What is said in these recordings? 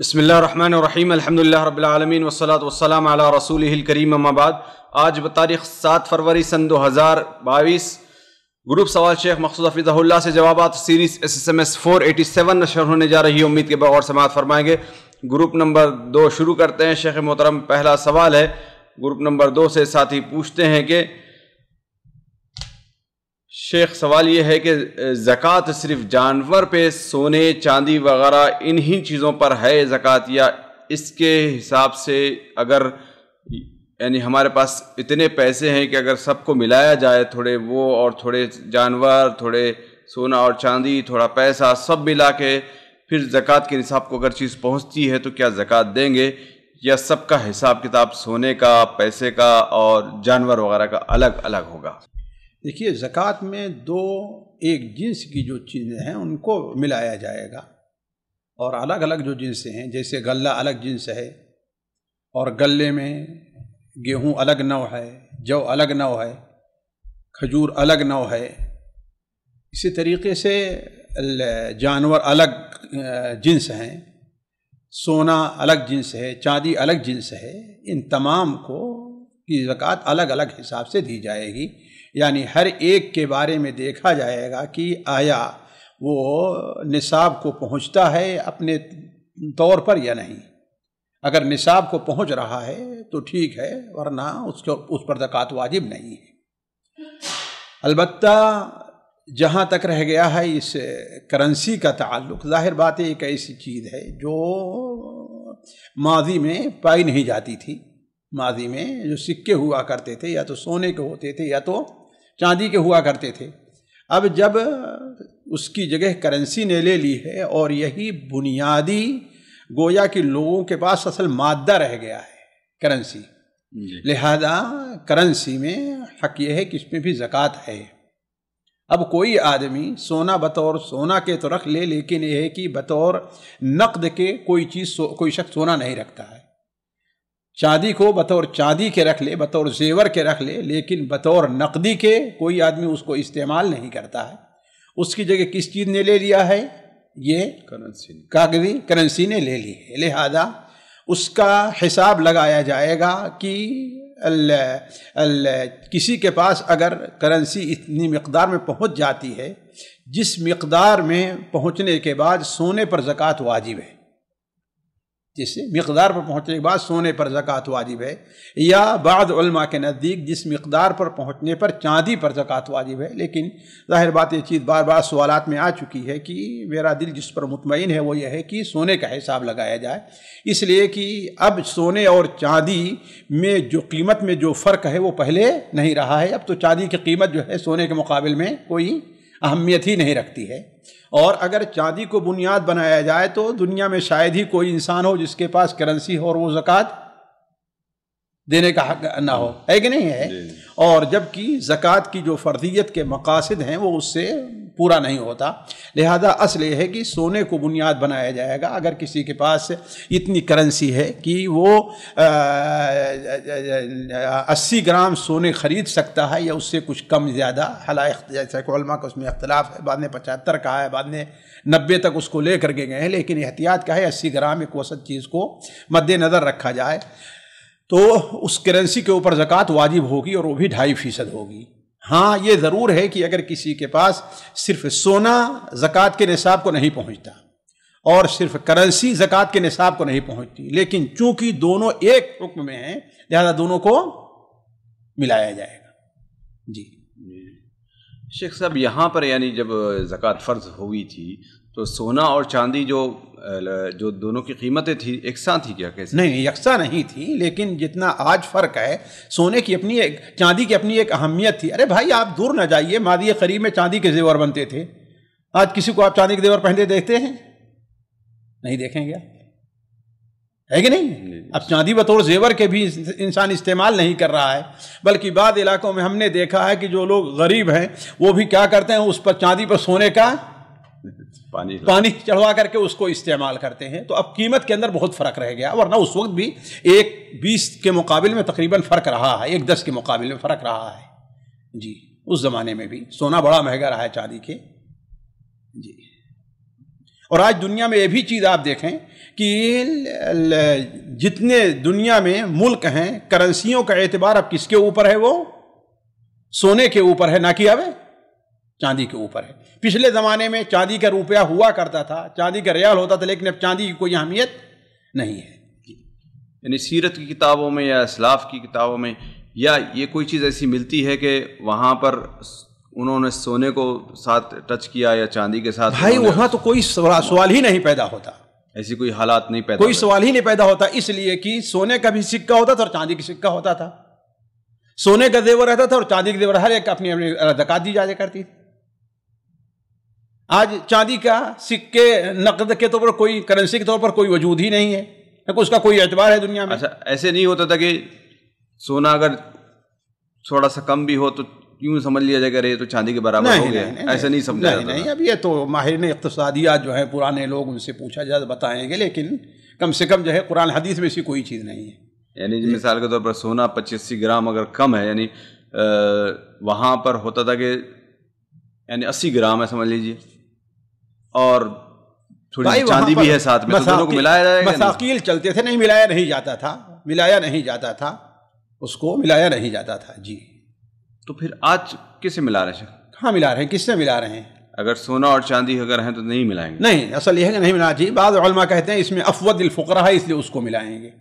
बसमीम अल्हम्दुलिल्लाह वसलात वसलाम आला रसूल करीम अमाबाद आज बतारीख सात फरवरी सन दो हज़ार बाईस ग्रुप सवाल शेख मकसूद हफीज़ल्ला से जवाब series S S M S four eighty seven नशर होने जा रही है उम्मीद के बगौर समात फरमाएंगे ग्रुप नंबर दो शुरू करते हैं शेख मोहतरम पहला सवाल है ग्रुप नंबर दो से साथ ही पूछते हैं कि शेख सवाल ये है कि ज़क़़त सिर्फ जानवर पे सोने चांदी वगैरह इन्हीं चीज़ों पर है ज़क़़त या इसके हिसाब से अगर यानी हमारे पास इतने पैसे हैं कि अगर सबको मिलाया जाए थोड़े वो और थोड़े जानवर थोड़े सोना और चांदी थोड़ा पैसा सब मिला के फिर ज़क़़त के निसाब को अगर चीज़ पहुँचती है तो क्या ज़क़़त देंगे या सबका हिसाब किताब सोने का पैसे का और जानवर वगैरह का अलग अलग होगा देखिए ज़क़़त में दो एक जिन्स की जो चीज़ें हैं उनको मिलाया जाएगा और अलग अलग जो जिन्सें हैं जैसे गला अलग जिन्स है और गले में गेहूँ अलग नव है जौ अलग नव है खजूर अलग नव है इसी तरीके से जानवर अलग जिन्स हैं सोना अलग जिन्स है चांदी अलग जिन्स है इन तमाम को की ज़क़़त अलग अलग हिसाब से दी जाएगी यानी हर एक के बारे में देखा जाएगा कि आया वो निसाब को पहुंचता है अपने तौर पर या नहीं अगर निसाब को पहुंच रहा है तो ठीक है वरना उसके उस पर जक़ात वाजिब नहीं है अलबत् जहाँ तक रह गया है इस करेंसी का ताल्लुक जाहिर बात एक ऐसी चीज़ है जो माजी में पाई नहीं जाती थी माजी में जो सिक्के हुआ करते थे या तो सोने के होते थे या तो चांदी के हुआ करते थे अब जब उसकी जगह करेंसी ने ले ली है और यही बुनियादी गोया कि लोगों के पास असल मादा रह गया है करेंसी लिहाजा करेंसी में हक यह है कि इसमें भी ज़क़़त है अब कोई आदमी सोना बतौर सोना के तो रख ले लेकिन यह है कि बतौर नकद के कोई चीज़ कोई शख्स सोना नहीं रखता चांदी को बतौर चांदी के रख ले बतौर जेवर के रख ले लेकिन बतौर नकदी के कोई आदमी उसको इस्तेमाल नहीं करता है उसकी जगह किस चीज़ ने ले लिया है ये करेंसी कागजी करेंसी ने ले ली है लिहाजा उसका हिसाब लगाया जाएगा कि अल, अल, किसी के पास अगर करेंसी इतनी मकदार में पहुंच जाती है जिस मकदार में पहुंचने के बाद सोने पर ज़क़़त वाजिब है जिस मकदार पर पहुँचने के बाद सोने पर ज़क़़त वाजिब है या बाद के नज़दीक जिस मकदार पर पहुँचने पर चांदी पर ज़क़़त वाजिब है लेकिन जाहिर बात यह चीज़ बार बार सवाल में आ चुकी है कि मेरा दिल जिस पर मुतमिन है वो यह है कि सोने का हिसाब लगाया जाए इसलिए कि अब सोने और चांदी में जो कीमत में जो फ़र्क है वो पहले नहीं रहा है अब तो चांदी की कीमत जो है सोने के मुकाबले में कोई अहमियत ही नहीं रखती है और अगर चांदी को बुनियाद बनाया जाए तो दुनिया में शायद ही कोई इंसान हो जिसके पास करेंसी हो और वो जक़ात देने का हक ना हो है कि नहीं है और जबकि जक़ात की जो फ़र्दियत के मकासद हैं वो उससे पूरा नहीं होता लिहाजा असल यह है कि सोने को बुनियाद बनाया जाएगा अगर किसी के पास इतनी करेंसी है कि वो अस्सी ग्राम सोने ख़रीद सकता है या उससे कुछ कम ज़्यादा हलाक जैसे कोलमा का उसमें अख्तिलाफ़ है बाद ने पचहत्तर का है बाद ने नब्बे तक उसको ले करके गए हैं लेकिन एहतियात का है अस्सी ग्राम एक वसत चीज़ को मद्देनज़र रखा जाए तो उस करेंसी के ऊपर ज़क़़त वाजिब होगी और वो भी ढाई फ़ीसद होगी हाँ ये ज़रूर है कि अगर किसी के पास सिर्फ सोना ज़क़़त के निसाब को नहीं पहुँचता और सिर्फ करेंसी ज़क़़त के निसाब को नहीं पहुँचती लेकिन चूंकि दोनों एक हुक्म में हैं लिहाजा दोनों को मिलाया जाएगा जी शेख साहब यहाँ पर यानी जब ज़क़़त फ़र्ज हुई थी तो सोना और चांदी जो जो दोनों की कीमतें थी यकसा थी क्या कैसे नहीं यकसा नहीं थी लेकिन जितना आज फ़र्क है सोने की अपनी एक चांदी की अपनी एक अहमियत थी अरे भाई आप दूर ना जाइए मादी करीब में चांदी के जेवर बनते थे आज किसी को आप चांदी के जेवर पहनते देखते हैं नहीं देखेंगे है कि नहीं? नहीं अब चांदी बतौर जेवर के भी इंसान इस्तेमाल नहीं कर रहा है बल्कि बाद इलाकों में हमने देखा है कि जो लोग गरीब हैं वो भी क्या करते हैं उस पर चांदी पर सोने का पानी पानी चढ़वा करके उसको इस्तेमाल करते हैं तो अब कीमत के अंदर बहुत फ़र्क रह गया वरना उस वक्त भी एक बीस के मुकाबले में तकरीबन फ़र्क रहा है एक दस के मुकाबले में फ़र्क रहा है जी उस ज़माने में भी सोना बड़ा महंगा रहा है चांदी के जी और आज दुनिया में ये भी चीज़ आप देखें कि जितने दुनिया में मुल्क हैं करेंसियों का एतबार अब किसके ऊपर है वो सोने के ऊपर है ना कि अब चांदी के ऊपर है पिछले ज़माने में चांदी का रुपया हुआ करता था चांदी का रियाल होता था लेकिन अब चांदी की कोई अहमियत नहीं है यानी सीरत की किताबों में या असलाफ की किताबों में या ये कोई चीज़ ऐसी मिलती है कि वहाँ पर उन्होंने सोने को साथ टच किया या चांदी के साथ भाई वहाँ तो कोई सवाल ही नहीं पैदा होता ऐसी कोई हालात नहीं पैदा कोई सवाल ही नहीं पैदा होता इसलिए कि सोने का भी सिक्का होता था और चांदी का सिक्का होता था सोने का देवर रहता था और चांदी का देवर हर एक अपनी अपनी दका दी जाया करती थी आज चांदी का सिक्के नकद के तौर पर कोई करेंसी के तौर पर कोई वजूद ही नहीं है क्योंकि उसका कोई एतबार है दुनिया में अच्छा ऐसे नहीं होता था कि सोना अगर थोड़ा सा कम भी हो तो यूं समझ लिया जाएगा ये तो चांदी के बराबर नहीं, हो गया नहीं, नहीं, ऐसे नहीं समझा नहीं, नहीं अब ये तो माहिर इकतसादियात जो है पुराने लोग उनसे पूछा जाए तो बताएंगे लेकिन कम से कम जो है कुरान हदीस में ऐसी कोई चीज़ नहीं है यानी मिसाल के तौर पर सोना पच्चीसी ग्राम अगर कम है यानी वहाँ पर होता था कि यानी अस्सी ग्राम है समझ लीजिए और थोड़ी चांदी भी है साथ में तो दोनों को मिलाया जाएगा मसाकील चलते थे नहीं मिलाया नहीं जाता था मिलाया नहीं जाता था उसको मिलाया नहीं जाता था जी तो फिर आज किसे मिला रहे हैं हाँ मिला रहे हैं किससे मिला रहे हैं अगर सोना और चांदी अगर हैं तो नहीं मिलाएंगे नहीं असल यह है कि नहीं मिला जी बाद कहते हैं इसमें अफवद फ़करा है इसलिए उसको मिलाएंगे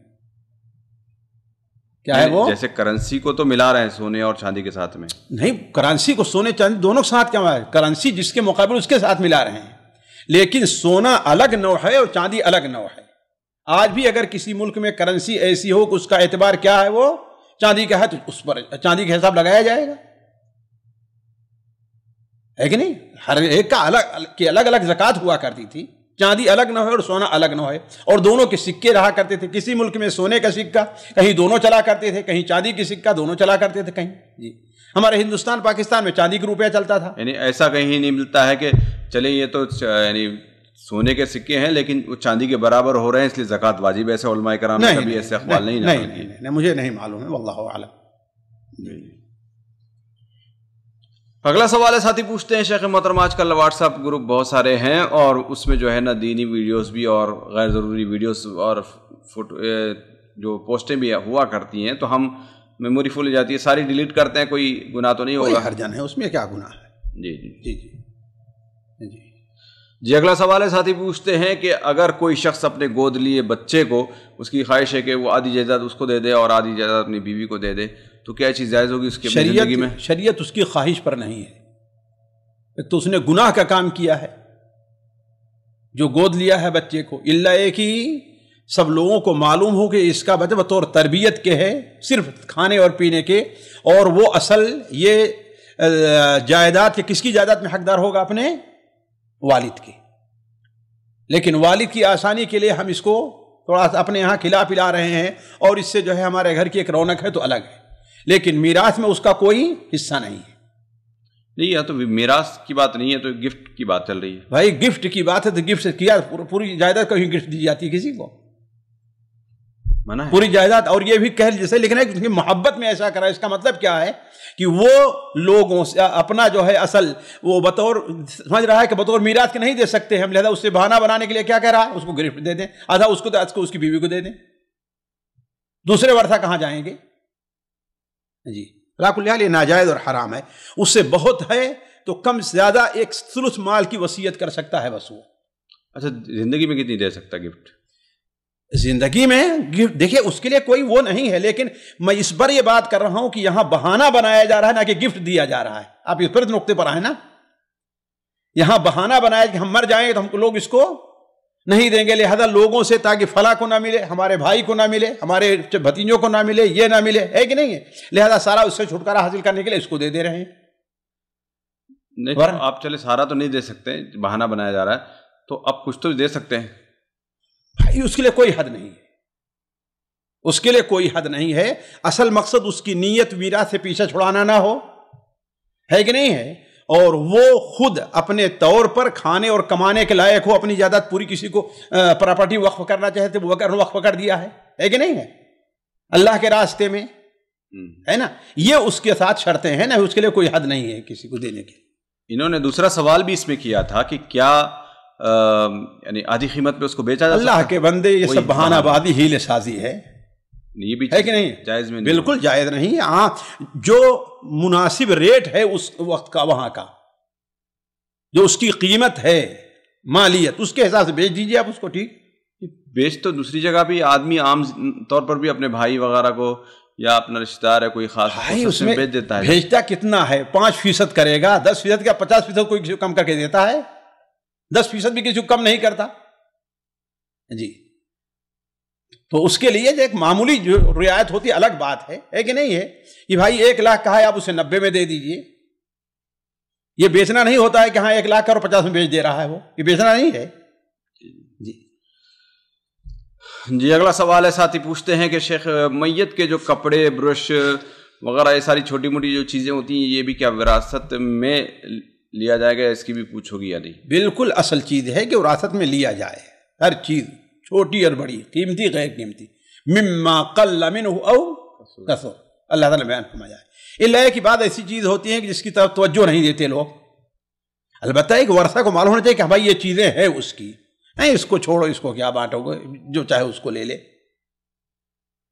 क्या है वो जैसे करेंसी को तो मिला रहे हैं सोने और चांदी के साथ में नहीं करेंसी को सोने चांदी दोनों के साथ क्या है करेंसी जिसके मुकाबले उसके साथ मिला रहे हैं लेकिन सोना अलग नौ है और चांदी अलग नौ है आज भी अगर किसी मुल्क में करेंसी ऐसी हो कि उसका एतबार क्या है वो चांदी का है तो उस पर चांदी का हिसाब लगाया जाएगा है कि नहीं हर एक का अलग की अलग अलग जक़ात हुआ करती थी चांदी अलग न हो और सोना अलग न हो और दोनों के सिक्के रहा करते थे किसी मुल्क में सोने का सिक्का कहीं दोनों चला करते थे कहीं चांदी के सिक्का दोनों चला करते थे कहीं जी हमारे हिंदुस्तान पाकिस्तान में चांदी का रुपया चलता था यानी ऐसा कहीं नहीं मिलता है कि चले ये तो यानी सोने के सिक्के हैं लेकिन वो चांदी के बराबर हो रहे हैं इसलिए जक़ात वाजिब ऐसे उलमा कराम ने कभी ऐसे अखबार नहीं नहीं, नहीं, नहीं, मुझे नहीं मालूम है वल्लाह आलम अगला सवाल है साथी पूछते हैं शेख मोहतरम आजकल व्हाट्सअप ग्रुप बहुत सारे हैं और उसमें जो है ना दीनी वीडियोस भी और गैर ज़रूरी वीडियोस और फोटो जो पोस्टें भी हुआ करती हैं तो हम मेमोरी फुल हो जाती है सारी डिलीट करते हैं कोई गुनाह तो नहीं होगा जन है उसमें क्या गुनाह है जी जी जी जी जी जी अगला सवाल है साथी पूछते हैं कि अगर कोई शख्स अपने गोद लिए बच्चे को उसकी ख्वाहिश है कि वो आधी जायदाद उसको दे दे और आधी जायदाद अपनी बीवी को दे दे तो क्या चीज़ जायज़ होगी उसके शरीय में शरीयत उसकी ख्वाहिश पर नहीं है एक तो उसने गुनाह का काम किया है जो गोद लिया है बच्चे को इल्ला एक ही सब लोगों को मालूम हो कि इसका मतलब बतौर तरबियत के है सिर्फ खाने और पीने के और वो असल ये जायदाद के किसकी जायदाद में हकदार होगा अपने वालिद के लेकिन वालिद की आसानी के लिए हम इसको थोड़ा सा अपने यहाँ खिला पिला रहे हैं और इससे जो है हमारे घर की एक रौनक है तो अलग है लेकिन मीरास में उसका कोई हिस्सा नहीं है नहीं यह तो मीरास की बात नहीं है तो गिफ्ट की बात चल रही है भाई गिफ्ट की बात है तो गिफ्ट किया पूरी जायदाद कहीं गिफ्ट दी जाती है किसी को मना पूरी जायदाद और ये भी कह जैसे लिखना है कि मोहब्बत में ऐसा करा इसका मतलब क्या है कि वो लोगों से अपना जो है असल वो बतौर समझ रहा है कि बतौर मीरात के नहीं दे सकते हम लिहाजा उससे बहाना बनाने के लिए क्या कह रहा है उसको गिरफ्त दे दें आधा उसको तो को उसकी बीवी को दे दें दूसरे वर्षा कहाँ जाएंगे जी लाकुल्ला ये नाजायज़ और हराम है उससे बहुत है तो कम से ज़्यादा एक सुलस माल की वसीयत कर सकता है बस वो अच्छा ज़िंदगी में कितनी दे सकता गिफ्ट जिंदगी में गिफ्ट देखिए उसके लिए कोई वो नहीं है लेकिन मैं इस पर यह बात कर रहा हूं कि यहां बहाना बनाया जा रहा है ना कि गिफ्ट दिया जा रहा है आप इस पर नुकते पर आए ना यहां बहाना बनाया कि हम मर जाएंगे तो हम लोग इसको नहीं देंगे लिहाजा लोगों से ताकि फला को ना मिले हमारे भाई को ना मिले हमारे भतीजों को ना मिले ये ना मिले है कि नहीं है लिहाजा सारा उससे छुटकारा हासिल करने के लिए इसको दे दे रहे हैं नहीं आप चले सारा तो नहीं दे सकते बहाना बनाया जा रहा है तो आप कुछ तो दे सकते हैं भाई उसके लिए कोई हद नहीं है उसके लिए कोई हद नहीं है असल मकसद उसकी नीयत वीरा से पीछे छुड़ाना ना हो है कि नहीं है और वो खुद अपने तौर पर खाने और कमाने के लायक हो अपनी जायदाद पूरी किसी को प्रॉपर्टी वक्फ करना चाहते वो कर वक्फ कर दिया है है कि नहीं है अल्लाह के रास्ते में हम्म। है ना ये उसके साथ शर्तें हैं ना उसके लिए कोई हद नहीं है किसी को देने की इन्होंने दूसरा सवाल भी इसमें किया था कि क्या यानी आधी कीमत पे उसको बेचा जा अल्लाह के बंदे ये सब बहानाबादी हीले साजी है ये भी है कि नहीं जायज़ में बिल्कुल जायज़ नहीं हाँ जो मुनासिब रेट है उस वक्त का वहां का जो उसकी कीमत है मालियत उसके हिसाब से बेच दीजिए आप उसको ठीक बेच तो दूसरी जगह भी आदमी आम तौर पर भी अपने भाई वगैरह को या अपना रिश्तेदार है कोई खास भाई उसमें बेच देता है भेजता कितना है पांच फीसद करेगा दस फीसद का पचास फीसद कोई कम करके देता है दस फीसद भी किसी को कम नहीं करता जी तो उसके लिए एक मामूली जो रियायत होती है अलग बात है है कि नहीं है कि भाई एक लाख कहा है आप उसे नब्बे में दे दीजिए ये बेचना नहीं होता है कि हाँ एक लाख का और पचास में बेच दे रहा है वो ये बेचना नहीं है जी जी अगला सवाल है साथी पूछते हैं कि शेख मैयत के जो कपड़े ब्रश वगैरह ये सारी छोटी मोटी जो चीज़ें होती हैं ये भी क्या विरासत में लिया जाएगा इसकी भी पूछोगी या नहीं बिल्कुल असल चीज़ है कि विरासत में लिया जाए हर चीज़ छोटी और बड़ी कीमती गैर कीमती मिम्मा कल अमिन कसो अल्लाह ताला बयान फरमाया है लय की बात ऐसी चीज़ होती है कि जिसकी तरफ तवज्जो नहीं देते लोग अलबत् एक वर्षा को मालूम होना चाहिए कि हाँ भाई ये चीज़ें हैं उसकी है इसको छोड़ो इसको क्या बांटोगे जो चाहे उसको ले ले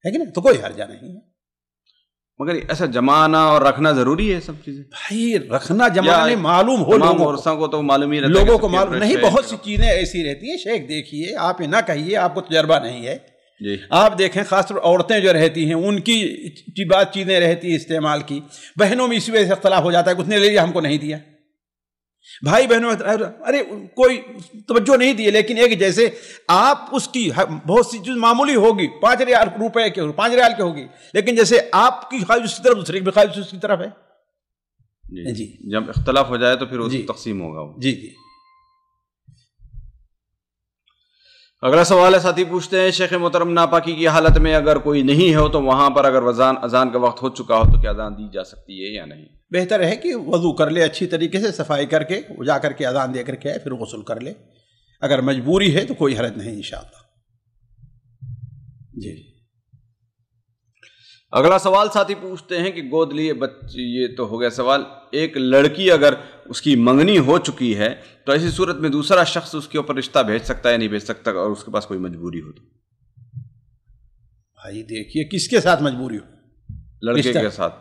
है कि ना तो कोई हर्जा नहीं है मगर ऐसा जमाना और रखना जरूरी है सब चीजें भाई रखना जमाने मालूम हो लोगों को, को तो मालूम ही रहता लोगों को मालूम नहीं बहुत सी चीजें ऐसी रहती हैं शेख देखिए आप ये ना कहिए आपको तजर्बा नहीं है जी। आप देखें खासतौर औरतें जो रहती हैं उनकी बात चीज़ें रहती है इस्तेमाल की बहनों में इसी वजह से अख्तलाफ हो जाता है उसने ले लिया हमको नहीं दिया भाई बहनों अरे कोई तवज्जो नहीं दिए लेकिन एक जैसे आप उसकी बहुत सी चीज़ मामूली होगी पाँच रियाल रुपए के पाँच रियाल के होगी लेकिन जैसे आपकी ख्वाहिश उसकी तरफ दूसरे की ख्वाहिश उसकी तरफ है जी, हाँ जी जब इख्तलाफ हो जाए तो फिर उसकी तकसीम होगा जी जी अगला सवाल है साथी पूछते हैं शेख मोहतरम नापाकी की हालत में अगर कोई नहीं हो तो वहां पर अगर वजान अजान का वक्त हो चुका हो तो क्या अजान दी जा सकती है या नहीं बेहतर है कि वजू कर ले अच्छी तरीके से सफाई करके उजा करके अजान दे करके आए फिर गसल कर ले अगर मजबूरी है तो कोई हरज नहीं इन जी अगला सवाल साथी पूछते हैं कि गोद लिए बच्चे ये तो हो गया सवाल एक लड़की अगर उसकी मंगनी हो चुकी है तो ऐसी सूरत में दूसरा शख्स उसके ऊपर रिश्ता भेज सकता है या नहीं भेज सकता और उसके पास कोई मजबूरी हो तो भाई देखिए किसके साथ मजबूरी हो लड़के के साथ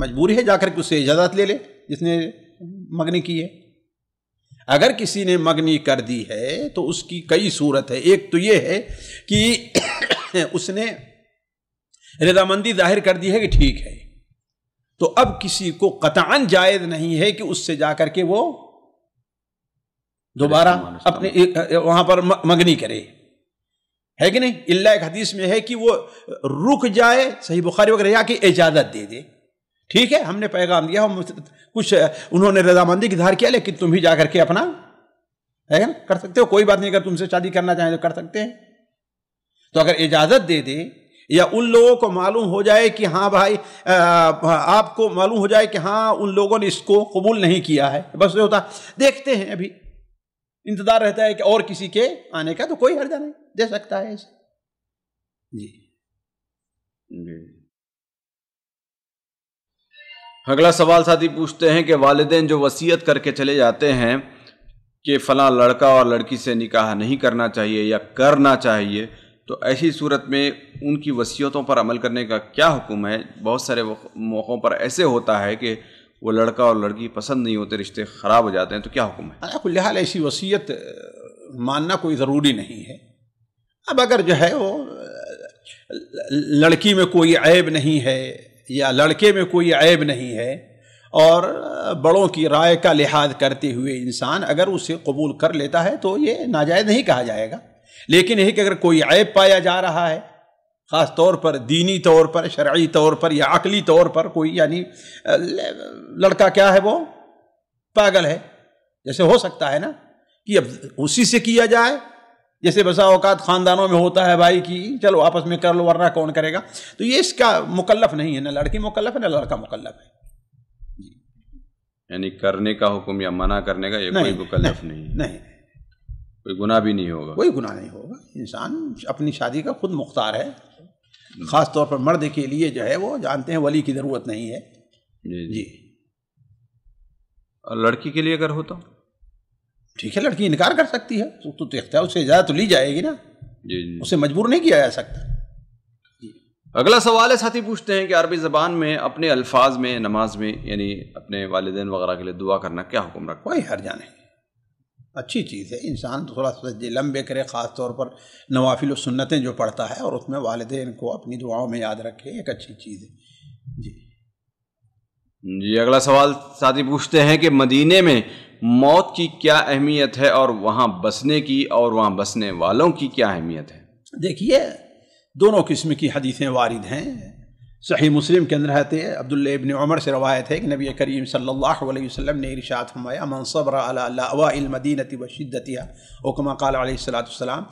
मजबूरी है जाकर के उससे इजाज़त ले ले जिसने मगनी की है अगर किसी ने मगनी कर दी है तो उसकी कई सूरत है एक तो ये है कि उसने रजामंदी जाहिर कर दी है कि ठीक है तो अब किसी को कतान जायज नहीं है कि उससे जाकर के वो दोबारा अपने वहां पर मंगनी करे है कि नहीं इल्ला एक हदीस में है कि वो रुक जाए सही बुखारी वगैरह या कि इजाज़त दे दे ठीक है हमने पैगाम दिया हम कुछ उन्होंने रजामंदी की धार किया लेकिन तुम भी जा करके अपना है ना कर सकते हो कोई बात नहीं अगर तुमसे शादी करना चाहें तो कर सकते हैं तो अगर इजाज़त दे दे या उन लोगों को मालूम हो जाए कि हाँ भाई आ, आपको मालूम हो जाए कि हाँ उन लोगों ने इसको कबूल नहीं किया है बस ये होता देखते हैं अभी इंतज़ार रहता है कि और किसी के आने का तो कोई हर्जा नहीं दे सकता है जी जी अगला सवाल साथी पूछते हैं कि वालदेन जो वसीयत करके चले जाते हैं कि फला लड़का और लड़की से निकाह नहीं करना चाहिए या करना चाहिए तो ऐसी सूरत में उनकी वसीयतों पर अमल करने का क्या हुक्म है बहुत सारे मौक़ों पर ऐसे होता है कि वो लड़का और लड़की पसंद नहीं होते रिश्ते ख़राब हो जाते हैं तो क्या हुक्म है फिलहाल ऐसी वसीयत मानना कोई ज़रूरी नहीं है अब अगर जो है वो लड़की में कोई ऐब नहीं है या लड़के में कोई ऐब नहीं है और बड़ों की राय का लिहाज करते हुए इंसान अगर उसे कबूल कर लेता है तो ये नाजायज़ नहीं कहा जाएगा लेकिन एक कि अगर कोई ऐब पाया जा रहा है ख़ास तौर पर दीनी तौर पर शर्य तौर पर या अकली तौर पर कोई यानी लड़का क्या है वो पागल है जैसे हो सकता है ना कि अब उसी से किया जाए जैसे बसा अवकात ख़ानदानों में होता है भाई कि चलो आपस में कर लो वरना कौन करेगा तो ये इसका मुकल्लफ नहीं है ना लड़की मुकल्लफ है ना लड़का मुकल्लफ है यानी करने का हुक्म या मना करने का ये कोई मुकल्लफ नहीं, नहीं, नहीं कोई गुनाह भी नहीं होगा कोई गुनाह नहीं होगा इंसान अपनी शादी का खुद मुख्तार है ख़ास तौर पर मर्द के लिए जो है वो जानते हैं वली की ज़रूरत नहीं है जी जी और लड़की के लिए अगर हो तो ठीक है लड़की इनकार कर सकती है तो तो देखता है उससे इजाज़त तो ली जाएगी ना जी जी उसे मजबूर नहीं किया जा सकता अगला सवाल है साथी पूछते हैं कि अरबी ज़बान में अपने अल्फाज में नमाज में यानी अपने वालदेन वगैरह के लिए दुआ करना क्या हुक्म रखा कोई हर जाने अच्छी चीज़ है इंसान थोड़ा सा लम्बे करे ख़ास तौर पर नवाफिल सुन्नतें जो पढ़ता है और उसमें वालदेन को अपनी दुआओं में याद रखे एक अच्छी चीज़ है जी जी अगला सवाल साथी पूछते हैं कि मदीने में मौत की क्या अहमियत है और वहाँ बसने की और वहाँ बसने वालों की क्या अहमियत है देखिए दोनों किस्म की हदीसें वारिद हैं सही मुस्लिम के अंदर अब्दुल्ल इबन उमर से रवायत है कि नबी करीम सल्लल्लाहु अलैहि वसल्लम ने इरशाद फरमाया मन सब्र अलामदीनती व शिद्दतिया ओकमा कलाम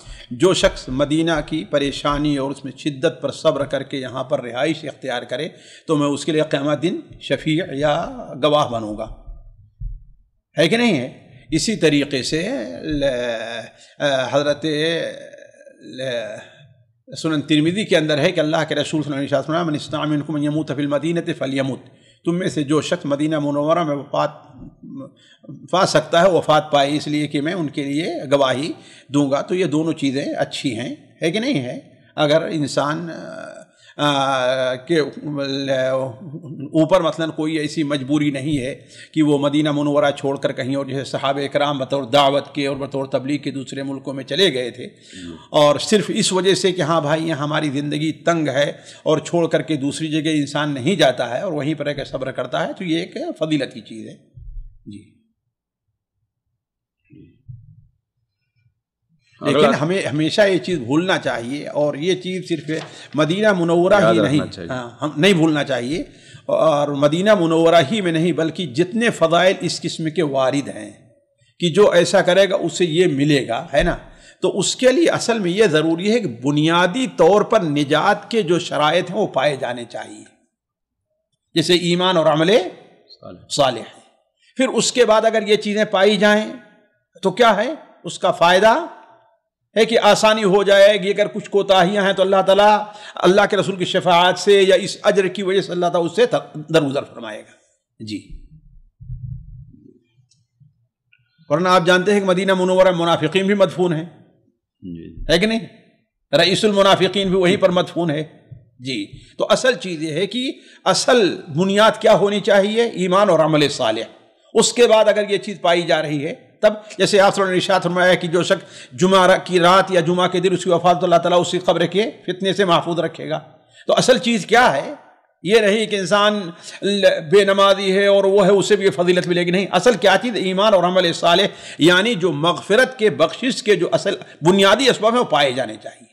जो शख्स मदीना की परेशानी और उसमें शिद्दत पर सब्र करके यहाँ पर रिहाइश इख्तियार करे तो मैं उसके लिए क़्याम दिन शफी या गवाह बनूँगा है कि नहीं है इसी तरीके से हज़रत सुनन तिरमिदी के अंदर है कि अल्लाह के रसूल मनमूत फिल मदीनत फलियमूत तुम में से जो शख्स मदीना मनोवरा में वफात पा सकता है वफात पाए इसलिए कि मैं उनके लिए गवाही दूंगा तो ये दोनों चीज़ें अच्छी हैं है कि नहीं है अगर इंसान के ऊपर मसलन कोई ऐसी मजबूरी नहीं है कि वो मदीना मनवरा छोड़ कर कहीं और जैसे सहाब कराम बतौर दावत के और बतौर तबलीग के दूसरे मुल्कों में चले गए थे और सिर्फ इस वजह से कि हाँ भाई यहाँ हमारी ज़िंदगी तंग है और छोड़ करके दूसरी जगह इंसान नहीं जाता है और वहीं पर एक सब्र करता है तो ये एक फदीलती चीज़ है जी लेकिन हमें हमेशा ये चीज़ भूलना चाहिए और ये चीज़ सिर्फ मदीना मुनवरा ही नहीं हाँ, हम नहीं भूलना चाहिए और मदीना मुनवरा ही में नहीं बल्कि जितने फ़जाइल इस किस्म के वारिद हैं कि जो ऐसा करेगा उसे ये मिलेगा है ना तो उसके लिए असल में ये ज़रूरी है कि बुनियादी तौर पर निजात के जो शराय हैं वो पाए जाने चाहिए जैसे ईमान और अमले साल फिर उसके बाद अगर ये चीज़ें पाई जाएँ तो क्या है उसका फ़ायदा है कि आसानी हो जाएगी अगर कुछ कोताहियां हैं तो अल्लाह ताला अल्लाह के रसूल की शफात से या इस अजर की वजह से अल्लाह ताला उससे दरगुजर फरमाएगा जी वरना आप जानते हैं कि मदीना मुनवर मुनाफिकीन भी मदफून है है कि नहीं रईसुल मुनाफिकीन भी वहीं पर मदफून है जी तो असल चीज़ यह है कि असल बुनियाद क्या होनी चाहिए ईमान और अमल साल उसके बाद अगर ये चीज़ पाई जा रही है तब जैसे आप निशात फरमाया कि जो शख्स जुमा की रात या जुमा के दिन उसकी वफात अल्लाह ताला उसी खबर के फितने से महफूज रखेगा तो असल चीज़ क्या है ये नहीं कि इंसान बेनमाजी है और वह है उसे भी फजीलत मिलेगी नहीं असल क्या चीज़ ईमान और अमल साल यानी जो मगफरत के बख्शिश के जो असल बुनियादी इसबाब हैं वो पाए जाने चाहिए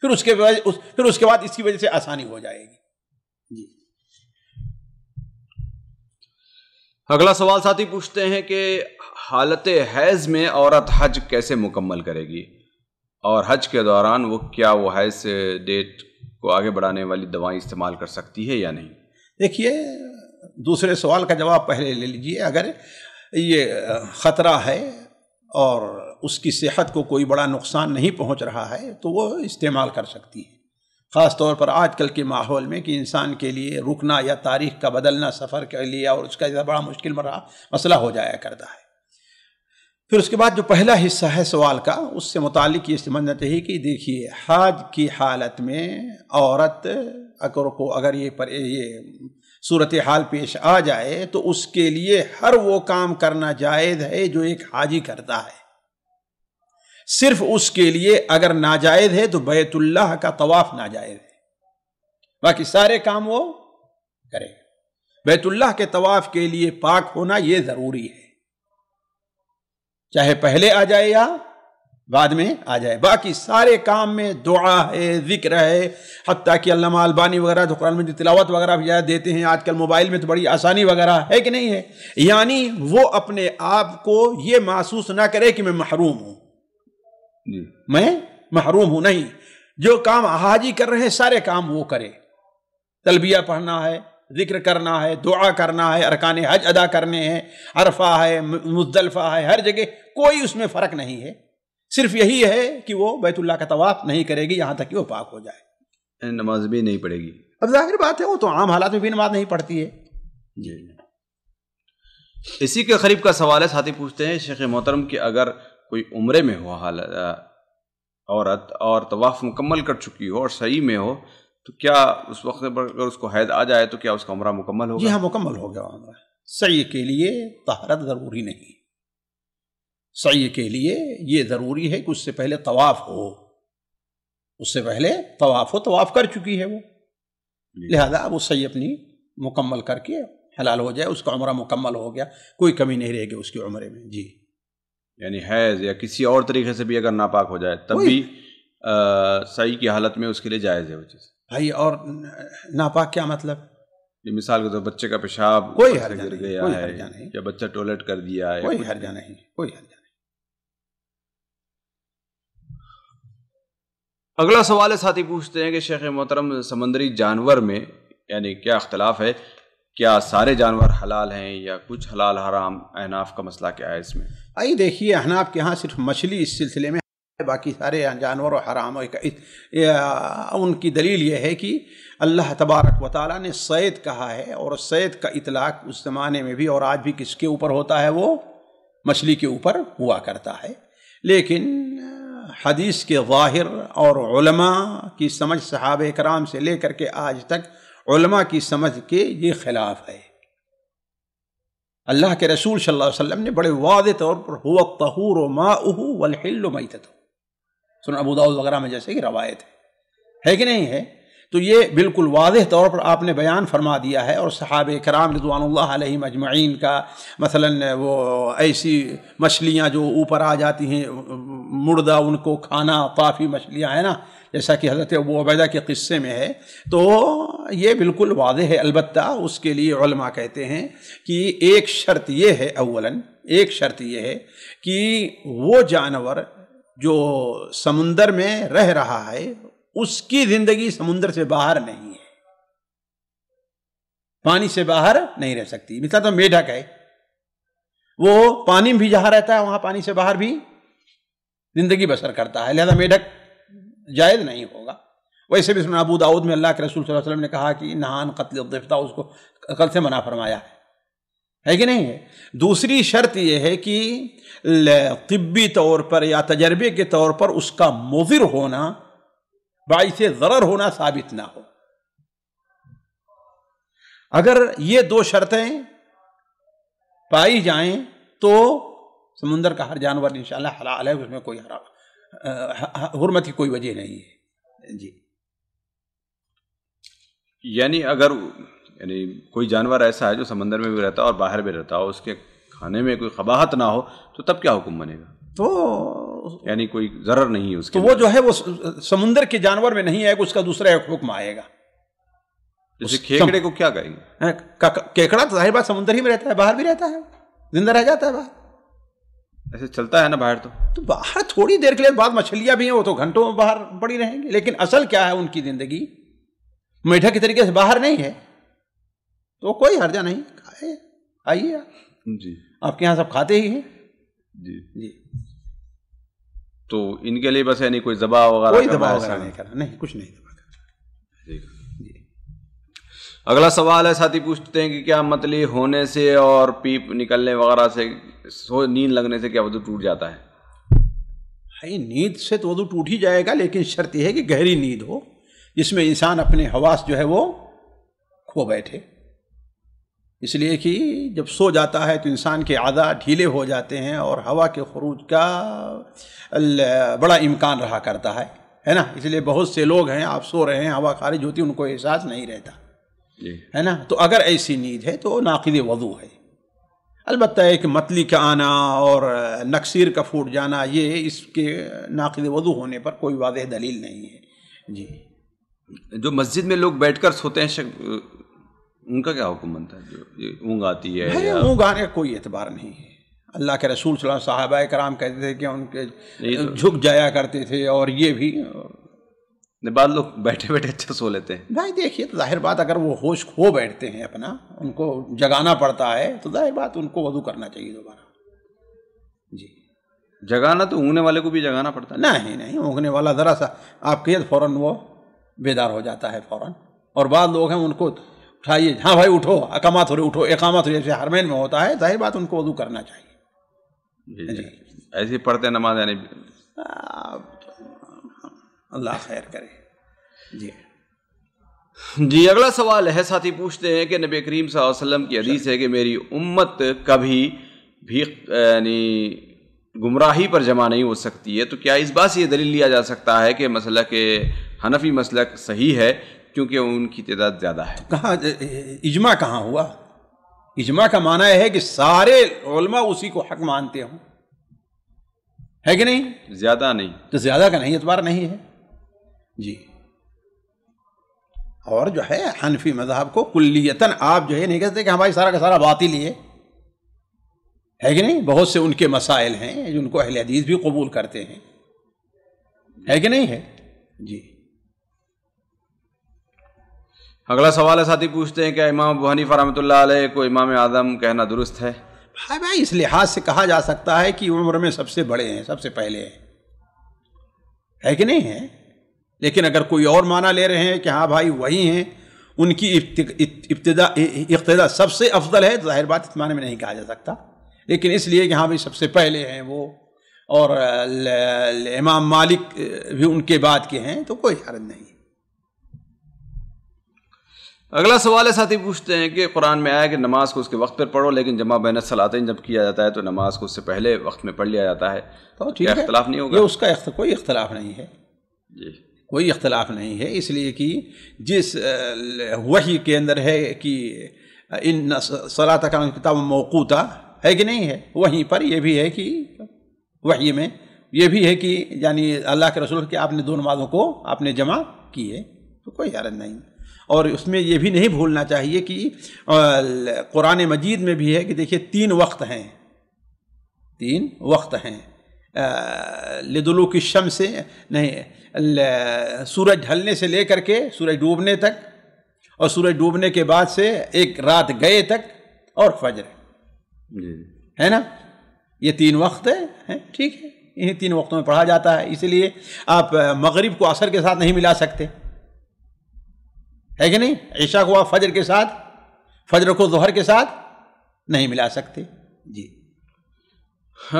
फिर उसके उस, फिर उसके बाद इसकी वजह से आसानी हो जाएगी जी अगला सवाल साथी पूछते हैं कि हालत हैज़ में औरत हज कैसे मुकम्मल करेगी और हज के दौरान वो क्या वो हैज़ डेट को आगे बढ़ाने वाली दवाएं इस्तेमाल कर सकती है या नहीं देखिए दूसरे सवाल का जवाब पहले ले लीजिए अगर ये ख़तरा है और उसकी सेहत को कोई बड़ा नुकसान नहीं पहुंच रहा है तो वो इस्तेमाल कर सकती है ख़ास तौर पर आजकल के माहौल में कि इंसान के लिए रुकना या तारीख का बदलना सफ़र के लिए और उसका बड़ा मुश्किल मरा मसला हो जाया करता है फिर उसके बाद जो पहला हिस्सा है सवाल का उससे मुतल ये समझना चाहिए कि देखिए हाज की हालत में औरत अगर को अगर ये पर ये सूरत हाल पेश आ जाए तो उसके लिए हर वो काम करना जायज़ है जो एक हाजी करता है सिर्फ उसके लिए अगर नाजायज़ है तो बैतुल्लाह का तवाफ़ नाजायज़ है बाकी सारे काम वो करेगा बैतुल्लाह के तवाफ़ के लिए पाक होना ये ज़रूरी है चाहे पहले आ जाए या बाद में आ जाए बाकी सारे काम में दुआ है जिक्र है हती कि अल्लामा अलबानी वगैरह तो कुरान में तिलावत वगैरह भी देते हैं आजकल मोबाइल में तो बड़ी आसानी वगैरह है कि नहीं है यानी वो अपने आप को ये महसूस ना करे कि मैं महरूम हूँ मैं महरूम हूँ नहीं जो काम हाजी कर रहे हैं सारे काम वो करे तलबिया पढ़ना है जिक्र करना है दुआ करना है अरकान हज अदा करने हैं अरफा है मुजलफ़ा है हर जगह कोई उसमें फ़र्क नहीं है सिर्फ यही है कि वो बैतुल्ला का तवाफ़ नहीं करेगी यहाँ तक कि वो पाक हो जाए नमाज भी नहीं पढ़ेगी अब जाहिर बात है वो तो आम हालात में भी नमाज नहीं पढ़ती है जी इसी के करीब का सवाल है साथी पूछते हैं शेख मोहतरम कि अगर कोई उम्र में हो हालत औरत और तवाफ़ मुकम्मल कर चुकी हो और सही में हो तो क्या उस वक्त पर अगर उसको हैद आ जाए तो क्या उसका उमरा मुकम्मल हो जी हाँ मुकम्मल हो गया उम्र सही के लिए तहारत ज़रूरी नहीं सही के लिए ये ज़रूरी है कि उससे पहले तवाफ़ हो उससे पहले तवाफ़ हो तवाफ़ कर चुकी है वो लिहाजा वो सही अपनी मुकम्मल करके हलाल हो जाए उसका उम्र मुकम्मल हो गया कोई कमी नहीं रहेगी उसकी उम्र में जी यानी हैज़ या किसी और तरीके से भी अगर नापाक हो जाए तब भी सही की हालत में उसके लिए जायज़ है वो चीज़ भाई और नापाक क्या मतलब ये मिसाल के तौर तो बच्चे का पेशाब कोई हर गिर गया कोई है नहीं। या बच्चा टॉयलेट कर दिया है कोई हर्जा नहीं कोई हर्जा नहीं अगला सवाल है साथी पूछते हैं कि शेख मोहतरम समंदरी जानवर में यानी क्या अख्तलाफ है क्या सारे जानवर हलाल हैं या कुछ हलाल हराम अहनाफ का मसला क्या है इसमें आई देखिए अहनाफ के यहाँ सिर्फ मछली इस सिलसिले में बाकी सारे जानवर हराम उनकी दलील यह है कि अल्लाह तबारक व ताली ने सैद कहा है और सैद का इतलाक उस ज़माने में भी और आज भी किसके ऊपर होता है वो मछली के ऊपर हुआ करता है लेकिन हदीस के ज़ाहिर और की समझ सहाब कराम से लेकर के आज तक की समझ के ये खिलाफ है अल्लाह के रसूल सल्लल्लाहु अलैहि वसल्लम ने बड़े वादे तौर पर हुआ तहूर माह वलहिल मैत सुन अबूदाऊद वगैरह में जैसे कि रवायत है है कि नहीं है तो ये बिल्कुल वाज तौर पर आपने बयान फरमा दिया है और सहाब कराम रजवान मजमाइन का मसलन वो ऐसी मछलियाँ जो ऊपर आ जाती हैं मुर्दा उनको खाना काफ़ी मछलियाँ हैं ना जैसा कि हज़रत अबू अबैदा के किस्से में है तो ये बिल्कुल वाज है अलबत् उसके लिए कहते हैं कि एक शर्त ये है अवला एक शर्त यह है कि वो जानवर जो समुंदर में रह रहा है उसकी जिंदगी समुंदर से बाहर नहीं है पानी से बाहर नहीं रह सकती मिसा तो मेढक है वो पानी में भी जहां रहता है वहां पानी से बाहर भी जिंदगी बसर करता है लिहाजा मेढक जायज नहीं होगा वैसे भी सुना अबू दाऊद में अल्लाह के रसूल वसल्लम ने कहा कि नहान कत्ल उसको कल से मना फरमाया है है कि नहीं है दूसरी शर्त यह है कि तिब्बी तौर पर या तजर्बे के तौर पर उसका मुजिर होना से ज़रर होना साबित ना हो अगर ये दो शर्तें पाई जाएं तो समुंदर का हर जानवर इंशाल्लाह हलाल है उसमें कोई हरा हुरमत की कोई वजह नहीं है जी यानी अगर यानी कोई जानवर ऐसा है जो समंदर में भी रहता है और बाहर भी रहता हो उसके खाने में कोई खबाहत ना हो तो तब क्या हुक्म बनेगा तो यानी कोई जरर नहीं है उसके तो वो जो है वो समुंदर के जानवर में नहीं आएगा उसका दूसरा एक हुक्म आएगा जैसे केकड़े को क्या कहेंगे केकड़ा तो जाहिर बात समुंदर ही में रहता है बाहर भी रहता है जिंदा रह जाता है बाहर ऐसे चलता है ना बाहर तो तो बाहर थोड़ी देर के लिए बाद मछलियां भी हैं वो तो घंटों में बाहर पड़ी रहेंगी लेकिन असल क्या है उनकी जिंदगी मेढक के तरीके से बाहर नहीं है तो कोई हर्जा नहीं खाए आइए आप जी आपके यहाँ सब खाते ही हैं जी जी तो इनके लिए बस यानी कोई दबाव वगैरह कोई दबाव वगैरह नहीं करना नहीं कुछ नहीं दबा करना अगला सवाल है साथी पूछते हैं कि क्या मतली होने से और पीप निकलने वगैरह से नींद लगने से क्या वजू टूट जाता है भाई नींद से तो वजू टूट ही जाएगा लेकिन शर्त यह है कि गहरी नींद हो जिसमें इंसान अपने हवास जो है वो खो बैठे इसलिए कि जब सो जाता है तो इंसान के आधा ढीले हो जाते हैं और हवा के खरूज का बड़ा इम्कान रहा करता है है ना इसलिए बहुत से लोग हैं आप सो रहे हैं हवा खारिज होती उनको एहसास नहीं रहता है ना तो अगर ऐसी नींद है तो नाक़द वजू है अलबत् एक मतली का आना और नक्सर का फूट जाना ये इसके नाक़द वजू होने पर कोई वाद दलील नहीं है जी जो मस्जिद में लोग बैठकर सोते हैं उनका क्या हुक्म बनता है जो ऊँग आती है ऊँग आने का कोई एतबार नहीं है अल्लाह के रसूल साहब कराम कहते थे कि उनके तो झुक जाया करते थे और ये भी बाद लोग बैठे बैठे अच्छा सो लेते हैं भाई देखिए तो जाहिर बात अगर वो होश खो बैठते हैं अपना उनको जगाना पड़ता है तो जाहिर बात उनको वजू करना चाहिए दोबारा जी जगाना तो ऊँगने वाले को भी जगाना पड़ता है नहीं नहीं ऊँगने वाला ज़रा सा आपके फ़ौर तो फ़ौरन वो बेदार हो जाता है फ़ौरन और बाद लोग हैं उनको उठाइए हाँ भाई उठो अकामा थोड़े उठो एक थोड़े जैसे हरमैन में होता है जाहिर बात उनको वजू करना चाहिए हाँ ऐसे पढ़ते नमाज यानी अल्लाह खैर करे जी जी अगला सवाल है साथी पूछते हैं कि नबी करीम वसल्लम की हदीस है कि मेरी उम्मत कभी भी यानी गुमराही पर जमा नहीं हो सकती है तो क्या इस बात से ये दलील लिया जा सकता है कि मसला के हनफी मसलक सही है क्योंकि उनकी तादाद ज़्यादा है कहाँ इजमा कहाँ हुआ इजमा का माना यह है कि सारे उलमा उसी को हक मानते हों है कि नहीं ज़्यादा नहीं तो ज़्यादा का नहीं एतबार नहीं है जी और जो है हनफी मजहब को कुल्लियतन आप जो है नहीं कहते कि हमारी सारा का सारा बात ही लिए है कि नहीं बहुत से उनके मसाइल हैं जिनको अहल हदीस भी कबूल करते हैं है कि नहीं है जी अगला सवाल है साथी पूछते हैं क्या इमाम अबू हनीफा रहमतुल्लाह को इमाम आदम कहना दुरुस्त है भाई भाई इस लिहाज से कहा जा सकता है कि उम्र में सबसे बड़े हैं सबसे पहले हैं है कि नहीं है लेकिन अगर कोई और माना ले रहे हैं कि हाँ भाई वही हैं उनकी इब्तदा इब्तदा सबसे अफजल है तो जाहिर बात इस माने में नहीं कहा जा सकता लेकिन इसलिए कि हाँ भाई सबसे पहले हैं वो और इमाम मालिक भी उनके बाद के हैं तो कोई हरज नहीं अगला सवाल है साथी पूछते हैं कि कुरान में आया कि नमाज को उसके वक्त पर पढ़ो लेकिन जमा बैन सलातें जब किया जाता है तो नमाज को उससे पहले वक्त में पढ़ लिया जाता है तो ठीक है इख्तलाफ नहीं होगा उसका इख्त, कोई इख्तलाफ नहीं है जी कोई इख्तलाफ नहीं है इसलिए कि जिस वही के अंदर है कि इन सलात का किताब मौकूता है कि नहीं है वहीं पर यह भी है कि वही में यह भी है कि यानी अल्लाह के रसूल के आपने दो नमाजों को आपने जमा किए तो कोई हरज नहीं और उसमें ये भी नहीं भूलना चाहिए कि कुरान मजीद में भी है कि देखिए तीन वक्त हैं तीन वक्त हैं लिदुलू की शम से नहीं सूरज ढलने से लेकर के सूरज डूबने तक और सूरज डूबने के बाद से एक रात गए तक और फजर है ना ये तीन वक्त है ठीक है इन्हीं तीन वक्तों में पढ़ा जाता है इसीलिए आप मगरिब को असर के साथ नहीं मिला सकते है कि नहीं ऐशा हुआ फजर के साथ फजर को जहर के साथ नहीं मिला सकते जी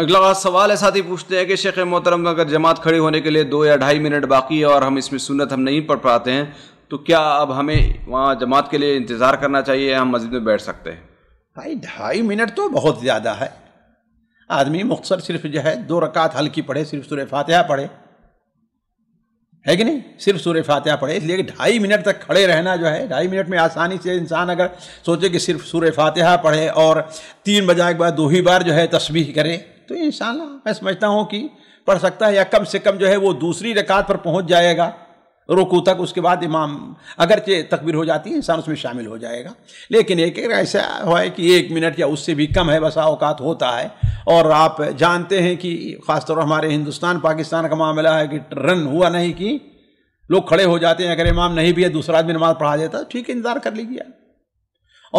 अगला सवाल है साथ ही पूछते हैं कि शेख मोहतरम अगर जमात खड़ी होने के लिए दो या ढाई मिनट बाकी है और हम इसमें सुनत हम नहीं पढ़ पाते हैं तो क्या अब हमें वहाँ जमात के लिए इंतज़ार करना चाहिए हम मस्जिद में बैठ सकते हैं भाई ढाई मिनट तो बहुत ज़्यादा है आदमी मुख्तर सिर्फ जो है दो रकात हल्की पढ़े सिर्फ सुर फातहा पढ़े है कि नहीं सिर्फ सूर्य फातिहा पढ़े इसलिए कि ढाई मिनट तक खड़े रहना जो है ढाई मिनट में आसानी से इंसान अगर सोचे कि सिर्फ सूर्य फातिहा पढ़े और तीन बजाय के बाद दो ही बार जो है तस्वीर करे तो इंसान मैं समझता हूँ कि पढ़ सकता है या कम से कम जो है वो दूसरी रकात पर पहुँच जाएगा रुकू तक उसके बाद इमाम अगरचे तकबीर हो जाती है इंसान उसमें शामिल हो जाएगा लेकिन एक एक ऐसा है कि एक मिनट या उससे भी कम है बसा अवकात होता है और आप जानते हैं कि ख़ासतौर हमारे हिंदुस्तान पाकिस्तान का मामला है कि रन हुआ नहीं कि लोग खड़े हो जाते हैं अगर इमाम नहीं भी है दूसरा आदमी नमाज पढ़ा देता ठीक है इंतज़ार कर लीजिए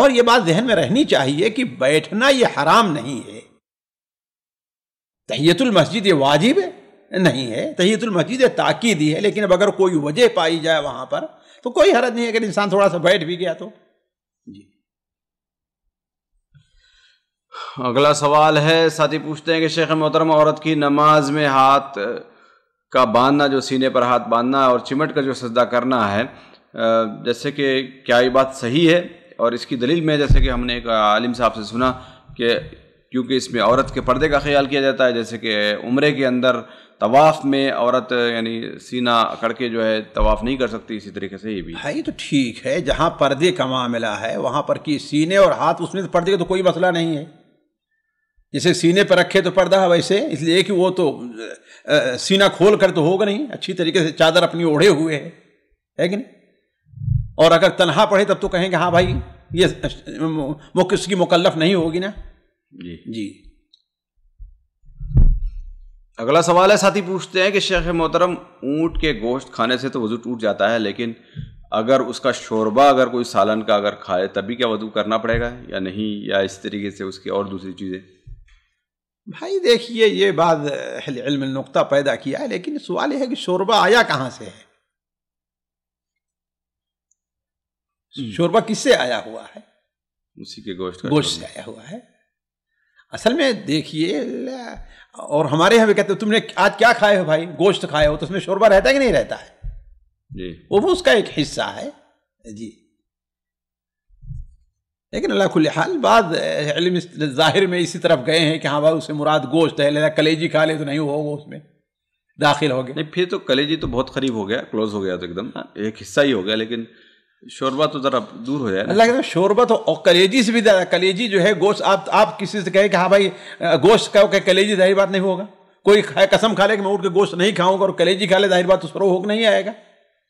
और ये बात जहन में रहनी चाहिए कि बैठना ये हराम नहीं है तहयतुल मस्जिद ये वाजिब है नहीं है तहीतुल मस्जिद ताकी दी है लेकिन अब अगर कोई वजह पाई जाए वहां पर तो कोई हरज नहीं है अगर इंसान थोड़ा सा बैठ भी गया तो जी अगला सवाल है साथी पूछते हैं कि शेख मोहतरम औरत की नमाज में हाथ का बांधना जो सीने पर हाथ बांधना और चिमट कर जो सजदा करना है जैसे कि क्या ये बात सही है और इसकी दलील में जैसे कि हमने एक आलिम साहब से सुना कि क्योंकि इसमें औरत के पर्दे का ख्याल किया जाता है जैसे कि उम्र के अंदर तवाफ़ में औरत यानी सीना अकड़ के जो है तवाफ़ नहीं कर सकती इसी तरीके से ये भी भाई तो ठीक है जहाँ पर्दे का मामला है वहाँ पर कि सीने और हाथ उसमें तो पर्दे का तो कोई मसला नहीं है जैसे सीने पर रखे तो पर्दा है वैसे इसलिए कि वो तो आ, सीना खोल कर तो होगा नहीं अच्छी तरीके से चादर अपनी ओढ़े हुए है है कि नहीं और अगर तनहा पढ़े तब तो कहेंगे हाँ भाई ये वो किसकी मुकल्फ नहीं होगी ना जी जी अगला सवाल है साथी पूछते हैं कि शेख मोहतरम ऊँट के गोश्त खाने से तो वज़ू टूट जाता है लेकिन अगर उसका शोरबा अगर कोई सालन का अगर खाए तभी क्या वजू करना पड़ेगा या नहीं या इस तरीके से उसकी और दूसरी चीज़ें भाई देखिए ये बात इल्म नुकता पैदा किया है लेकिन सवाल यह है कि शोरबा आया कहाँ से है हम्म। शोरबा किससे आया हुआ है उसी के गोश्त गोश्त से आया हुआ है असल में देखिए और हमारे यहाँ भी कहते तुमने आज क्या खाए हो भाई गोश्त खाए हो तो उसमें शोरबा रहता है कि नहीं रहता है जी वो भी उसका एक हिस्सा है जी लेकिन अल्लाह खुल बाद ज़ाहिर में इसी तरफ गए हैं कि हाँ भाई उससे मुराद गोश्त है लेकिन कलेजी खा ले तो नहीं वो उसमें दाखिल हो गया नहीं फिर तो कलेजी तो बहुत करीब हो गया क्लोज हो गया तो एकदम हाँ। एक हिस्सा ही हो गया लेकिन शोरबा तो जरा दूर हो जाए अल्लाह कहते शोरबा तो कलेजी से भी ज़्यादा कलेजी जो है गोश्त आप आप किसी से कहे कि हाँ भाई गोश्त का कि कलेजी जाहिर बात नहीं होगा कोई कसम खा ले कि मैं उठ के गोश्त नहीं खाऊंगा और कलेजी खा ले जाहिर बात उस पर होक नहीं आएगा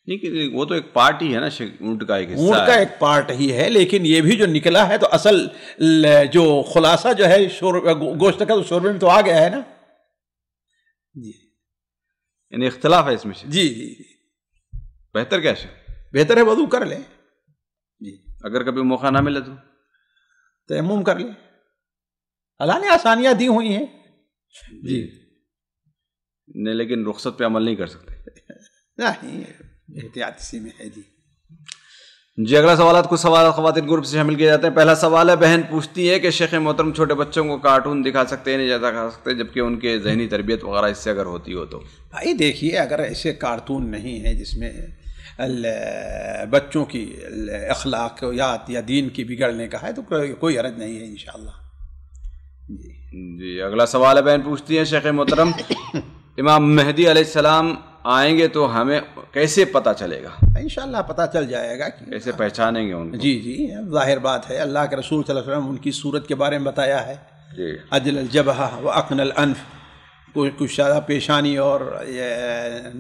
नहीं वो तो एक पार्ट ही है ना ऊँट का एक ऊँट का एक पार्ट ही है लेकिन ये भी जो निकला है तो असल जो खुलासा जो है शोर गोश्त का तो शोरबे में तो आ गया है ना जी यानी इख्तलाफ है इसमें जी जी बेहतर क्या है बेहतर है वजू कर ले जी अगर कभी मौका ना मिले तो तयमुम तो कर ले अल्लाह ने आसानियाँ दी हुई हैं जी नहीं लेकिन रुख्सत पे अमल नहीं कर सकते नहीं एहतियात इसी में है जी जी अगला सवाल तो कुछ सवाल खातिन ग्रुप से शामिल किए जाते हैं पहला सवाल है बहन पूछती है कि शेख मोहतरम छोटे बच्चों को कार्टून दिखा सकते हैं नहीं दिखा सकते जबकि उनके जहनी तरबियत वगैरह इससे अगर होती हो तो भाई देखिए अगर ऐसे कार्टून नहीं है जिसमें बच्चों की अखलाक याद या दीन की बिगड़ने का है तो कोई हरज नहीं है इन जी जी अगला सवाल है बहन पूछती हैं शेख मोहतरम इमाम मेहदी सलाम आएंगे तो हमें कैसे पता चलेगा इन पता चल जाएगा कि कैसे पहचानेंगे उनको जी जी जाहिर बात है अल्लाह के रसूल वसल्लम उनकी सूरत के बारे में बताया है अजल जबहा व अकनल अनफ कुछ कुछ ज़्यादा पेशानी और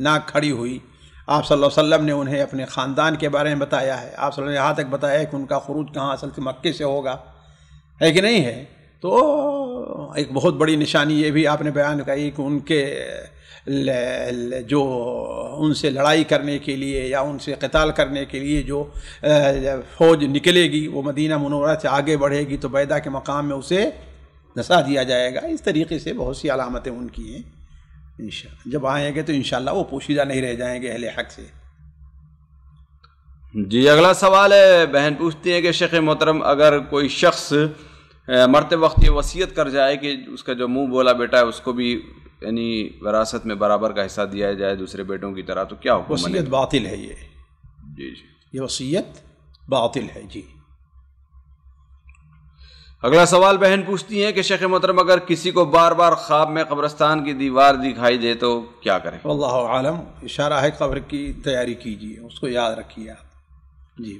नाक खड़ी हुई आप सल्लल्लाहु अलैहि वसल्लम ने उन्हें अपने ख़ानदान के बारे में बताया है आप ने यहाँ तक बताया है कि उनका खरूज कहाँ असल से मक्के से होगा है कि नहीं है तो एक बहुत बड़ी निशानी ये भी आपने बयान कही कि उनके ले, ले, जो उनसे लड़ाई करने के लिए या उनसे कताल करने के लिए जो फौज निकलेगी वो मदीना मनोरा से आगे बढ़ेगी तो बैदा के मकाम में उसे नसा दिया जाएगा इस तरीके से बहुत सी अलामतें उनकी हैं इंशा जब आएंगे तो इनशाला वो पोशीदा नहीं रह जाएंगे अहले हक से जी अगला सवाल है बहन पूछती है कि शेख मोहतरम अगर कोई शख्स मरते वक्त ये वसीयत कर जाए कि उसका जो मुंह बोला बेटा है उसको भी यानी विरासत में बराबर का हिस्सा दिया जाए दूसरे बेटों की तरह तो क्या हो वसीयत बातिल है ये जी जी ये वसीयत बातिल है जी अगला सवाल बहन पूछती हैं कि शेख मोहतरम अगर किसी को बार बार ख्वाब में कब्रस्तान की दीवार दिखाई दे तो क्या करें अल्लाह आलम इशारा है कब्र की तैयारी कीजिए उसको याद रखिए आप जी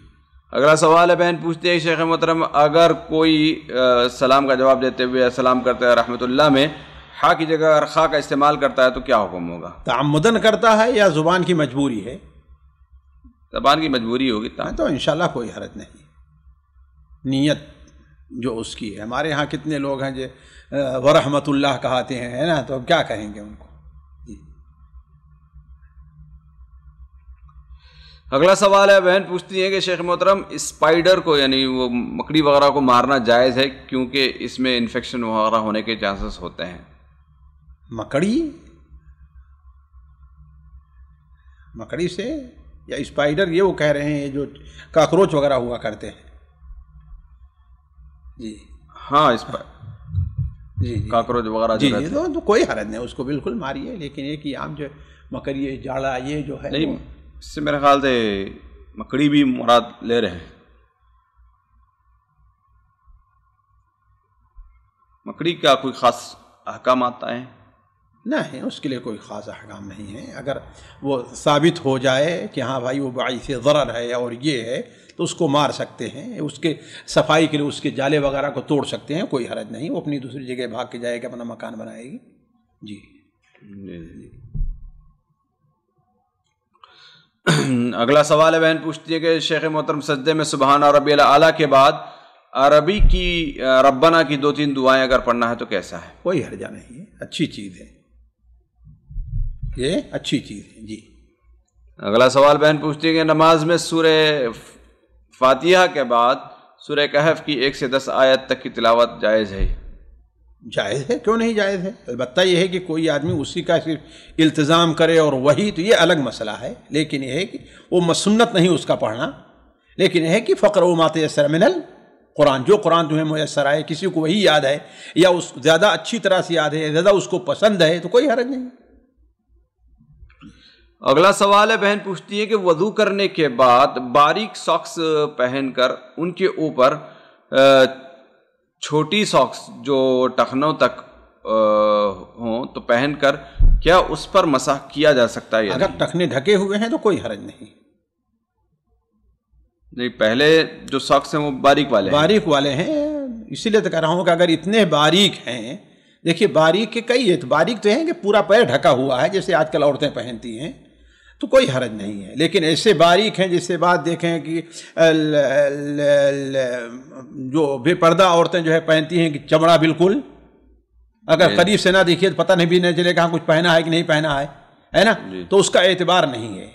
अगला सवाल है बहन पूछती है शेख मोहतरम अगर कोई आ, सलाम का जवाब देते हुए सलाम करते हैं रहमतुल्ला में हा की जगह अगर खा का इस्तेमाल करता है तो क्या हुक्म होगा तामुदन करता है या ज़ुबान की मजबूरी है ज़बान की मजबूरी होगी तो इन कोई हरज नहीं नीयत जो उसकी है हमारे यहाँ कितने लोग हैं जो वरहमतुल्लाह कहते हैं है ना तो अब क्या कहेंगे उनको अगला सवाल है बहन पूछती है कि शेख मोहतरम स्पाइडर को यानी वो मकड़ी वगैरह को मारना जायज़ है क्योंकि इसमें इन्फेक्शन वगैरह होने के चांसेस होते हैं मकड़ी मकड़ी से या स्पाइडर ये वो कह रहे हैं जो काकरोच वगैरह हुआ करते हैं जी हाँ इस पर जी काकरोच वगैरह जी, जी तो, तो कोई हरत नहीं उसको बिल्कुल मारिए लेकिन ये कि आम जो मकड़ी जाड़ा ये जो है नहीं इससे मेरे ख्याल से मकड़ी भी मुराद ले रहे हैं मकड़ी का कोई ख़ास अहकाम आता है नहीं उसके लिए कोई ख़ास अहकाम नहीं है अगर वो साबित हो जाए कि हाँ भाई वो बाईस ज़रर है और ये है तो उसको मार सकते हैं उसके सफाई के लिए उसके जाले वगैरह को तोड़ सकते हैं कोई हरज नहीं वो अपनी दूसरी जगह भाग के जाएगी अपना मकान बनाएगी जी अगला सवाल है बहन पूछती है कि शेख मोहतरम सजदे में सुबहान और रबी आला के बाद अरबी की रबना की दो तीन दुआएं अगर पढ़ना है तो कैसा है कोई हर्जा नहीं है अच्छी चीज़ है ये अच्छी चीज़ है जी अगला सवाल बहन पूछती है कि नमाज में सूर्य फातिहा के बाद सूर्य कहफ की एक से दस आयत तक की तिलावत जायज़ है जायज़ है क्यों नहीं जायज़ है अलबत् यह है कि कोई आदमी उसी का सिर्फ इल्तज़ाम करे और वही तो ये अलग मसला है लेकिन यह है कि वो मसन्नत नहीं उसका पढ़ना लेकिन यह है कि फ़क्र व मातसर मिनल कुरान जो कुरान तुम्हें मुयसर आए किसी को वही याद है या उस ज़्यादा अच्छी तरह से याद है ज़्यादा उसको पसंद है तो कोई हरज नहीं अगला सवाल है बहन पूछती है कि वधू करने के बाद बारीक सॉक्स पहनकर उनके ऊपर छोटी सॉक्स जो टखनों तक हों तो पहनकर क्या उस पर मसाह किया जा सकता है अगर टखने ढके हुए हैं तो कोई हरज नहीं नहीं पहले जो सॉक्स हैं वो बारीक वाले बारीक वाले हैं इसीलिए तो कह रहा हूँ कि अगर इतने बारीक हैं देखिए बारीक के कई है बारीक तो हैं कि पूरा पैर ढका हुआ है जैसे आजकल औरतें पहनती हैं तो कोई हरज नहीं है लेकिन ऐसे बारीक हैं जिससे बात देखें कि ल, ल, ल, जो बेपर्दा औरतें जो है पहनती हैं कि चमड़ा बिल्कुल अगर करीब से ना देखिए तो पता नहीं भी नहीं चलेगा कहाँ कुछ पहना है कि नहीं पहना है है ना तो उसका एतबार नहीं है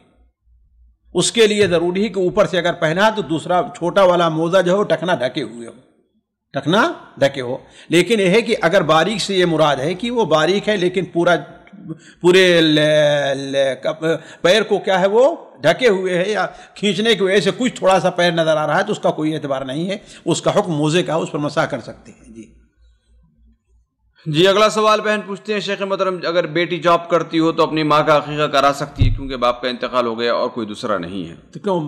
उसके लिए ज़रूरी है कि ऊपर से अगर पहना है तो दूसरा छोटा वाला मोज़ा जो है वो ढके हुए हो टकना ढके हो लेकिन यह है कि अगर बारीक से ये मुराद है कि वो बारीक है लेकिन पूरा पूरे ले, ले, पैर को क्या है वो ढके हुए है या खींचने की वजह से कुछ थोड़ा सा पैर नजर आ रहा है तो उसका कोई एतबार नहीं है उसका हुक्म मोजे का उस पर मसा कर सकते हैं जी जी अगला सवाल बहन पूछते हैं शेख मोहतरम अगर बेटी जॉब करती हो तो अपनी माँ का अकीका करा सकती है क्योंकि बाप का इंतकाल हो गया और कोई दूसरा नहीं है तो क्यों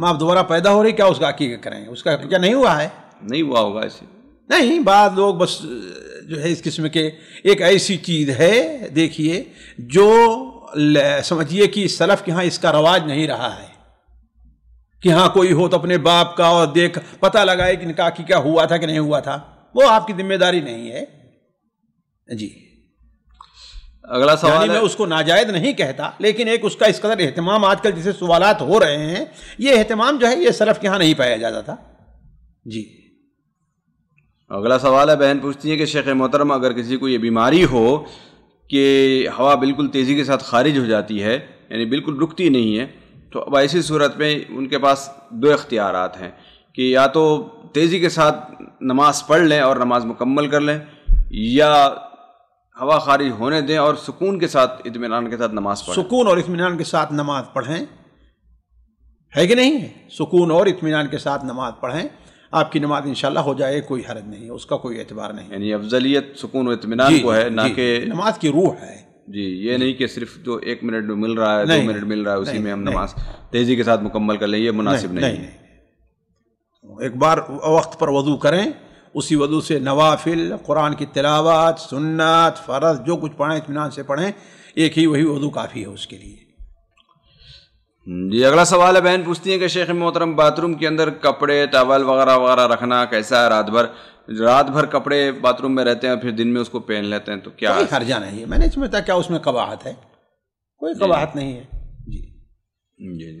माँ दोबारा पैदा हो रही क्या उसका अकीका करेंगे उसका क्या नहीं हुआ है नहीं हुआ होगा ऐसे नहीं बाद लोग बस जो है इस किस्म के एक ऐसी चीज़ है देखिए जो समझिए कि सलफ के यहाँ इसका रवाज नहीं रहा है कि हाँ कोई हो तो अपने बाप का और देख पता लगाए कि निकाह की क्या हुआ था कि नहीं हुआ था वो आपकी जिम्मेदारी नहीं है जी अगला सवाल मैं उसको नाजायज नहीं कहता लेकिन एक उसका इस कदर एहतमाम आजकल जिसे सवालत हो रहे हैं ये अहतमाम जो है ये सलफ़ के यहाँ नहीं पाया जाता था जी अगला सवाल है बहन पूछती है कि शेख मोहतरम अगर किसी को ये बीमारी हो कि हवा बिल्कुल तेज़ी के साथ खारिज हो जाती है यानी बिल्कुल रुकती नहीं है तो अब ऐसी सूरत में उनके पास दो इख्तियार हैं कि या तो तेज़ी के साथ नमाज पढ़ लें और नमाज मुकम्मल कर लें या हवा खारिज होने दें और सुकून के साथ इतमान के साथ नमाज पढ़ें सुकून और इतमान के साथ नमाज पढ़ें है कि नहीं सुकून और इतमान के साथ नमाज पढ़ें आपकी नमाज इंशाल्लाह हो जाए कोई हरज नहीं है उसका कोई एतबार नहीं यानी अफजलियत सुकून इतमान को है ना कि नमाज की रूह है जी ये नहीं कि सिर्फ जो एक मिनट मिल रहा है दो मिनट मिल रहा है उसी में हम नमाज तेज़ी के साथ मुकम्मल कर लें ये मुनासिब नहीं है एक बार वक्त पर वजू करें उसी वजू से नवाफिल कुरान की तिलावत सुन्नत फ़र्ज जो कुछ पढ़ें इतमान से पढ़ें एक ही वही वजू काफ़ी है उसके लिए जी अगला सवाल है बहन पूछती है कि शेख मोहतरम बाथरूम के अंदर कपड़े टावल वगैरह वगैरह रखना कैसा है रात भर रात भर कपड़े बाथरूम में रहते हैं और फिर दिन में उसको पहन लेते हैं तो क्या कोई हर्जा नहीं है मैंने समझता क्या उसमें कबाहत है कोई कबाहत नहीं है जी जी जी